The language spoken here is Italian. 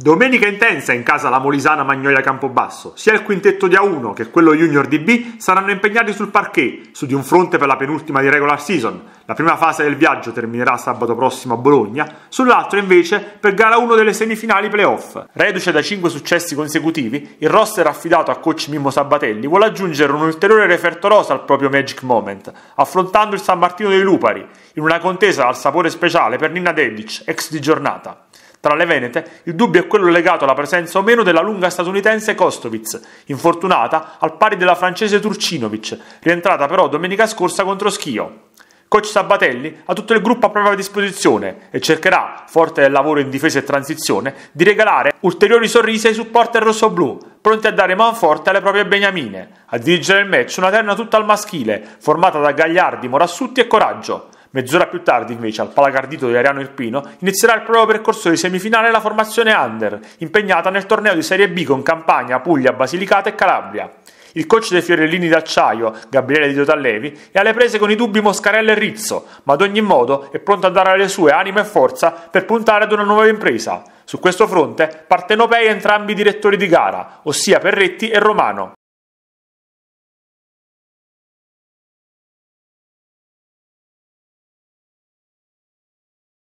Domenica intensa in casa la Molisana Magnolia Campobasso. Sia il quintetto di A1 che quello junior di B saranno impegnati sul parquet, su di un fronte per la penultima di regular season. La prima fase del viaggio terminerà sabato prossimo a Bologna, sull'altro invece per gara 1 delle semifinali playoff. Reduce da 5 successi consecutivi, il roster affidato a coach Mimmo Sabatelli vuole aggiungere un ulteriore referto rosa al proprio Magic Moment, affrontando il San Martino dei Lupari, in una contesa al sapore speciale per Nina Dedic, ex di giornata. Tra le venete, il dubbio è quello legato alla presenza o meno della lunga statunitense Kostovic, infortunata al pari della francese Turcinovic, rientrata però domenica scorsa contro Schio. Coach Sabatelli ha tutto il gruppo a propria disposizione e cercherà, forte del lavoro in difesa e transizione, di regalare ulteriori sorrisi ai supporter rossoblù, pronti a dare man forte alle proprie beniamine. A dirigere il match una terna tutta al maschile, formata da Gagliardi, Morassutti e Coraggio. Mezz'ora più tardi, invece, al Palagardito di Ariano Irpino, inizierà il proprio percorso di semifinale la formazione Under, impegnata nel torneo di Serie B con Campania, Puglia, Basilicata e Calabria. Il coach dei fiorellini d'acciaio, Gabriele Di Totallevi, è alle prese con i dubbi Moscarella e Rizzo, ma ad ogni modo è pronto a dare le sue anima e forza per puntare ad una nuova impresa. Su questo fronte partenopei entrambi i direttori di gara, ossia Perretti e Romano.